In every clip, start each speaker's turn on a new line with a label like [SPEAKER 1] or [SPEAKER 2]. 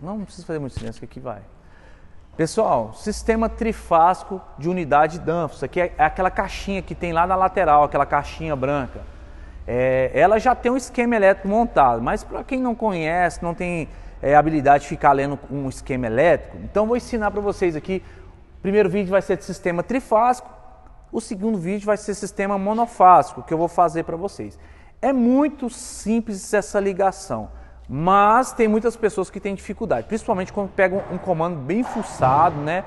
[SPEAKER 1] Não precisa fazer muito silêncio, que aqui vai. Pessoal, sistema trifásico de unidade Danfoss. Isso aqui é, é aquela caixinha que tem lá na lateral, aquela caixinha branca. É, ela já tem um esquema elétrico montado, mas para quem não conhece, não tem é, habilidade de ficar lendo um esquema elétrico, então vou ensinar para vocês aqui. O primeiro vídeo vai ser de sistema trifásico, o segundo vídeo vai ser sistema monofásico, que eu vou fazer para vocês. É muito simples essa ligação. Mas tem muitas pessoas que têm dificuldade, principalmente quando pegam um comando bem fuçado, né?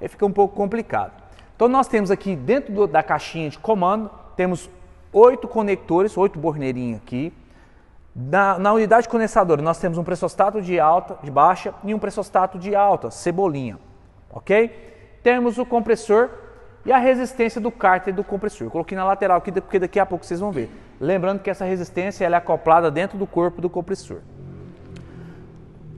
[SPEAKER 1] E fica um pouco complicado. Então nós temos aqui dentro do, da caixinha de comando, temos oito conectores, oito borneirinhos aqui. Na, na unidade condensadora nós temos um pressostato de alta, de baixa e um pressostato de alta, cebolinha, ok? Temos o compressor e a resistência do cárter do compressor. Eu coloquei na lateral aqui porque daqui a pouco vocês vão ver. Lembrando que essa resistência ela é acoplada dentro do corpo do compressor.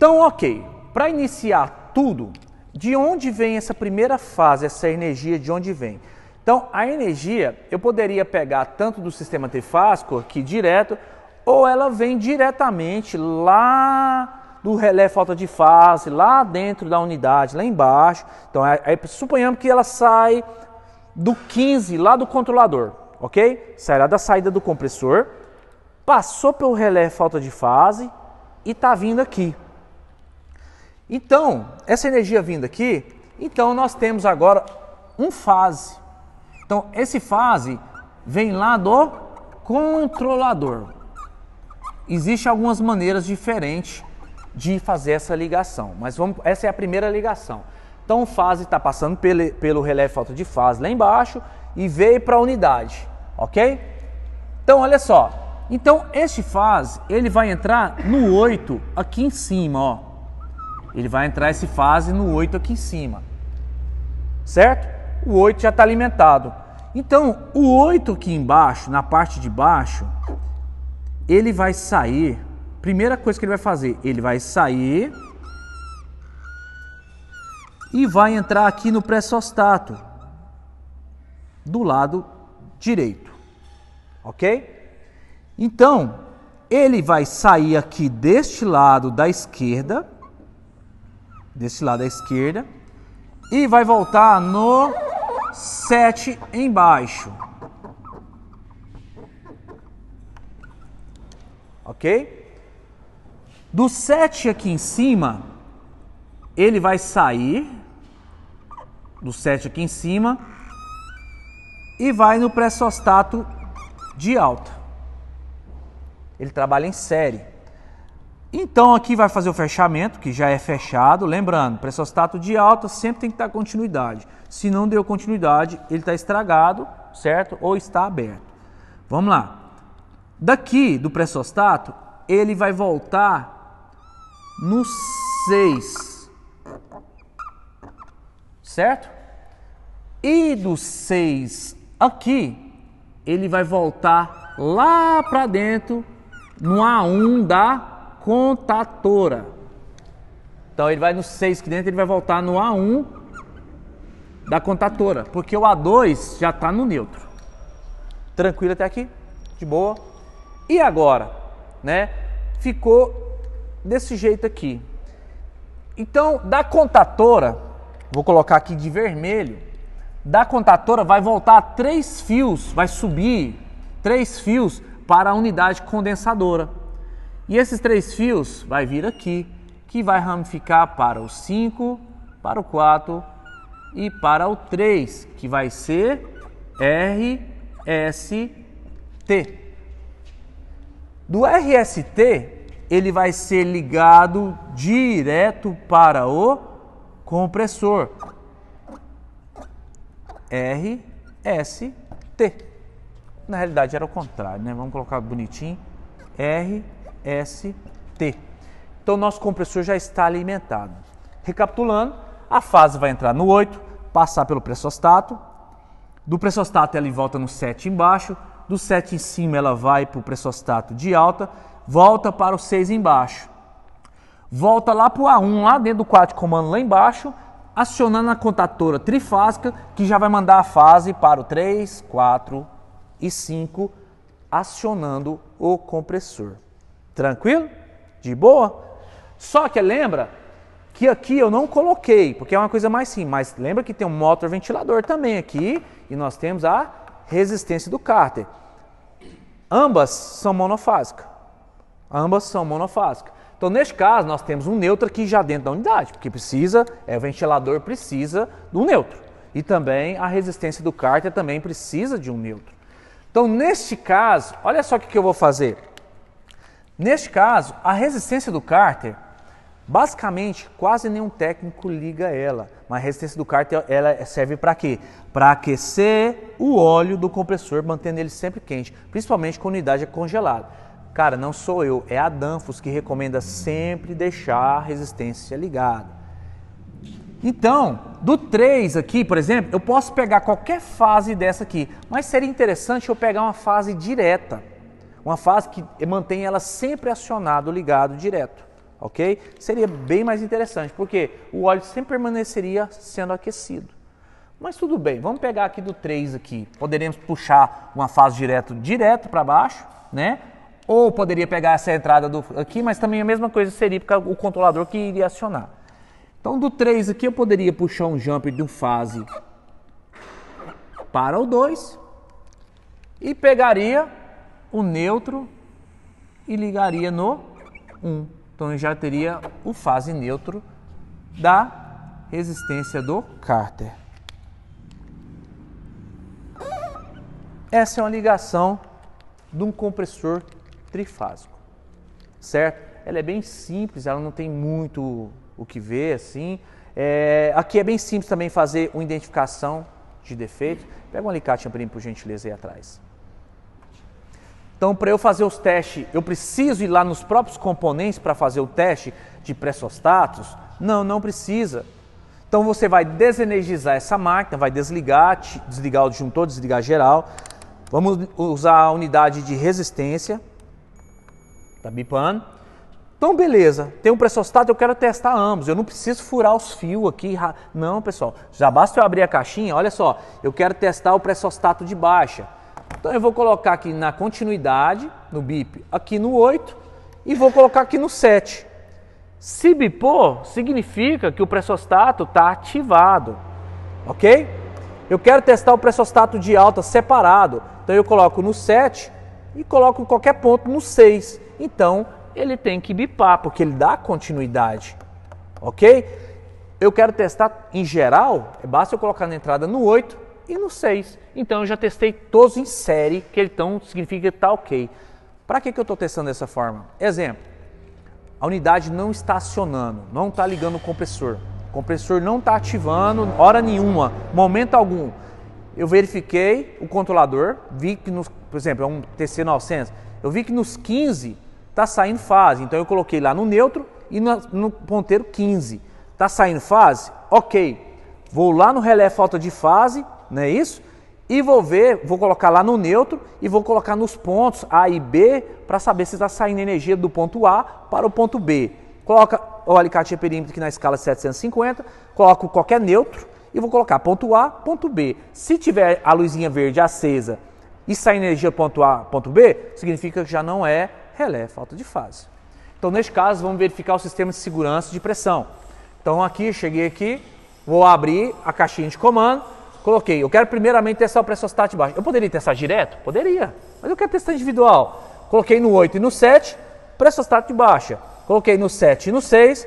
[SPEAKER 1] Então, ok, para iniciar tudo, de onde vem essa primeira fase, essa energia, de onde vem? Então, a energia eu poderia pegar tanto do sistema trifásico aqui direto, ou ela vem diretamente lá do relé falta de fase, lá dentro da unidade, lá embaixo. Então, aí, é, é, suponhamos que ela sai do 15, lá do controlador, ok? Sairá da saída do compressor, passou pelo relé falta de fase e está vindo aqui. Então, essa energia vindo aqui, então nós temos agora um fase. Então, esse fase vem lá do controlador. Existem algumas maneiras diferentes de fazer essa ligação, mas vamos, essa é a primeira ligação. Então, fase está passando pelo, pelo relé falta de fase lá embaixo e veio para a unidade, ok? Então, olha só. Então, este fase, ele vai entrar no 8 aqui em cima, ó. Ele vai entrar esse fase no 8 aqui em cima. Certo? O 8 já está alimentado. Então, o 8 aqui embaixo, na parte de baixo, ele vai sair. Primeira coisa que ele vai fazer, ele vai sair e vai entrar aqui no pressostato do lado direito. OK? Então, ele vai sair aqui deste lado da esquerda deste lado à esquerda. E vai voltar no 7 embaixo. Ok? Do 7 aqui em cima, ele vai sair do 7 aqui em cima e vai no pressostato de alta. Ele trabalha em série. Então aqui vai fazer o fechamento, que já é fechado. Lembrando, pressostato de alta sempre tem que estar continuidade. Se não deu continuidade, ele está estragado, certo? Ou está aberto. Vamos lá. Daqui do pressostato, ele vai voltar no 6. Certo? E do 6 aqui, ele vai voltar lá para dentro no A1 da contatora. Então ele vai no 6 que dentro, ele vai voltar no A1 da contatora, porque o A2 já está no neutro. Tranquilo até aqui? De boa? E agora, né? Ficou desse jeito aqui. Então, da contatora, vou colocar aqui de vermelho, da contatora vai voltar três fios, vai subir três fios para a unidade condensadora. E esses três fios vai vir aqui, que vai ramificar para o 5, para o 4 e para o 3, que vai ser RST. Do RST, ele vai ser ligado direto para o compressor. RST. Na realidade era o contrário, né? Vamos colocar bonitinho. RST. ST. Então, nosso compressor já está alimentado. Recapitulando, a fase vai entrar no 8, passar pelo pressostato. Do pressostato ela volta no 7 embaixo, do 7 em cima ela vai para o pressostato de alta, volta para o 6 embaixo. Volta lá para o A1, lá dentro do quadro de comando lá embaixo, acionando a contatora trifásica, que já vai mandar a fase para o 3, 4 e 5, acionando o compressor. Tranquilo? De boa? Só que lembra que aqui eu não coloquei, porque é uma coisa mais sim, mas lembra que tem um motor ventilador também aqui e nós temos a resistência do cárter. Ambas são monofásicas. Ambas são monofásicas. Então, neste caso, nós temos um neutro aqui já dentro da unidade, porque precisa, é, o ventilador precisa do neutro. E também a resistência do cárter também precisa de um neutro. Então, neste caso, olha só o que eu vou fazer. Neste caso, a resistência do cárter, basicamente, quase nenhum técnico liga ela. Mas a resistência do cárter ela serve para quê? Para aquecer o óleo do compressor, mantendo ele sempre quente, principalmente quando a unidade é congelada. Cara, não sou eu, é a Danfos que recomenda sempre deixar a resistência ligada. Então, do 3 aqui, por exemplo, eu posso pegar qualquer fase dessa aqui, mas seria interessante eu pegar uma fase direta. Uma fase que mantém ela sempre acionado, ligado, direto, ok? Seria bem mais interessante, porque o óleo sempre permaneceria sendo aquecido. Mas tudo bem, vamos pegar aqui do 3 aqui. Poderíamos puxar uma fase direto, direto para baixo, né? Ou poderia pegar essa entrada do, aqui, mas também a mesma coisa seria porque o controlador que iria acionar. Então do 3 aqui eu poderia puxar um jumper de um fase para o 2 e pegaria o neutro e ligaria no 1. Então já teria o fase neutro da resistência do cárter. Essa é uma ligação de um compressor trifásico, certo? Ela é bem simples, ela não tem muito o que ver assim. É, aqui é bem simples também fazer uma identificação de defeito. Pega um alicate, primo, por gentileza, aí atrás. Então, para eu fazer os testes, eu preciso ir lá nos próprios componentes para fazer o teste de pressostatos? Não, não precisa. Então você vai desenergizar essa máquina, vai desligar, desligar o disjuntor, desligar geral. Vamos usar a unidade de resistência. Tá bipando. Então beleza, tem um pressostato, eu quero testar ambos. Eu não preciso furar os fios aqui. Não, pessoal, já basta eu abrir a caixinha, olha só, eu quero testar o pressostato de baixa. Então eu vou colocar aqui na continuidade, no bip, aqui no 8 e vou colocar aqui no 7. Se bipou, significa que o pressostato está ativado, ok? Eu quero testar o pressostato de alta separado, então eu coloco no 7 e coloco qualquer ponto no 6. Então ele tem que bipar, porque ele dá continuidade, ok? Eu quero testar em geral, é basta eu colocar na entrada no 8 e no 6. Então eu já testei todos em série, que então significa que está ok. Para que, que eu estou testando dessa forma? Exemplo, a unidade não está acionando, não está ligando o compressor. O compressor não está ativando hora nenhuma, momento algum. Eu verifiquei o controlador, vi que, nos, por exemplo, é um TC900, eu vi que nos 15 está saindo fase, então eu coloquei lá no neutro e no, no ponteiro 15. Está saindo fase? Ok. Vou lá no relé falta de fase, não é isso? E vou ver, vou colocar lá no neutro e vou colocar nos pontos A e B para saber se está saindo energia do ponto A para o ponto B. Coloca o alicate perímetro aqui na escala 750, coloco qualquer neutro e vou colocar ponto A, ponto B. Se tiver a luzinha verde acesa e sair energia ponto A, ponto B, significa que já não é relé, falta de fase. Então, neste caso, vamos verificar o sistema de segurança de pressão. Então, aqui, cheguei aqui, vou abrir a caixinha de comando, Coloquei, eu quero primeiramente testar o pré-sostático baixo. Eu poderia testar direto? Poderia, mas eu quero testar individual. Coloquei no 8 e no 7, pré-sostato de baixa. Coloquei no 7 e no 6,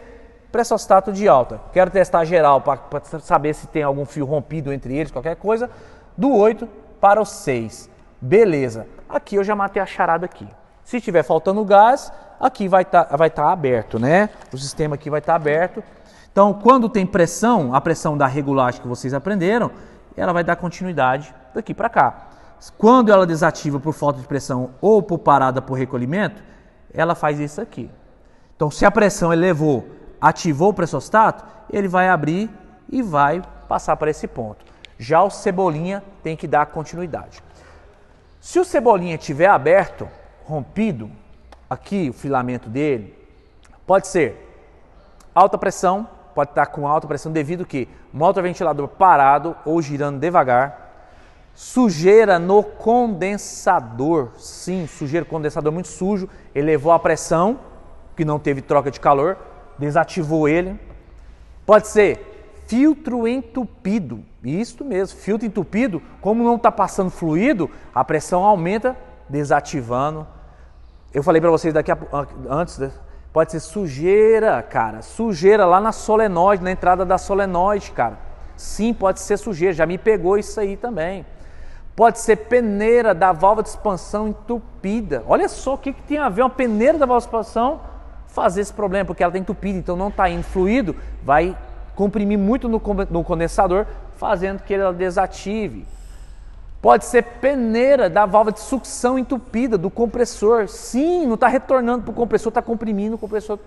[SPEAKER 1] pré-sostato de alta. Quero testar geral para saber se tem algum fio rompido entre eles, qualquer coisa. Do 8 para o 6. Beleza. Aqui eu já matei a charada aqui. Se tiver faltando gás, aqui vai estar tá, vai tá aberto, né? O sistema aqui vai estar tá aberto. Então, quando tem pressão, a pressão da regulagem que vocês aprenderam, ela vai dar continuidade daqui para cá. Quando ela desativa por falta de pressão ou por parada por recolhimento, ela faz isso aqui. Então, se a pressão elevou, ativou o pressostato, ele vai abrir e vai passar para esse ponto. Já o cebolinha tem que dar continuidade. Se o cebolinha tiver aberto, rompido, aqui o filamento dele, pode ser alta pressão, pode estar com alta pressão devido que ventilador parado ou girando devagar, sujeira no condensador, sim, sujeira condensador muito sujo, elevou a pressão, que não teve troca de calor, desativou ele. Pode ser filtro entupido, isso mesmo, filtro entupido, como não está passando fluido, a pressão aumenta, desativando. Eu falei para vocês daqui a, antes, né? Pode ser sujeira, cara. Sujeira lá na solenoide, na entrada da solenoide, cara. Sim, pode ser sujeira. Já me pegou isso aí também. Pode ser peneira da válvula de expansão entupida. Olha só o que, que tem a ver uma peneira da válvula de expansão fazer esse problema, porque ela está entupida, então não está indo fluido, vai comprimir muito no, no condensador, fazendo que ela desative. Pode ser peneira da válvula de sucção entupida do compressor. Sim, não está retornando para o compressor, está comprimindo o compressor.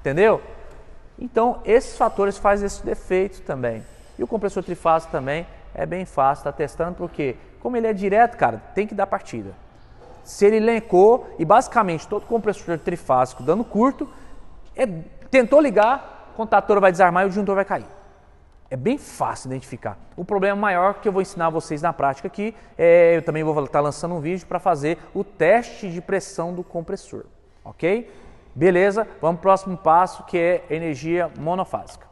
[SPEAKER 1] Entendeu? Então, esses fatores fazem esse defeito também. E o compressor trifásico também é bem fácil, está testando, porque como ele é direto, cara, tem que dar partida. Se ele elencou, e basicamente todo compressor trifásico dando curto, é, tentou ligar, o contator vai desarmar e o disjuntor vai cair. É bem fácil identificar. O problema maior que eu vou ensinar vocês na prática aqui, é, eu também vou estar lançando um vídeo para fazer o teste de pressão do compressor, ok? Beleza, vamos para o próximo passo que é energia monofásica.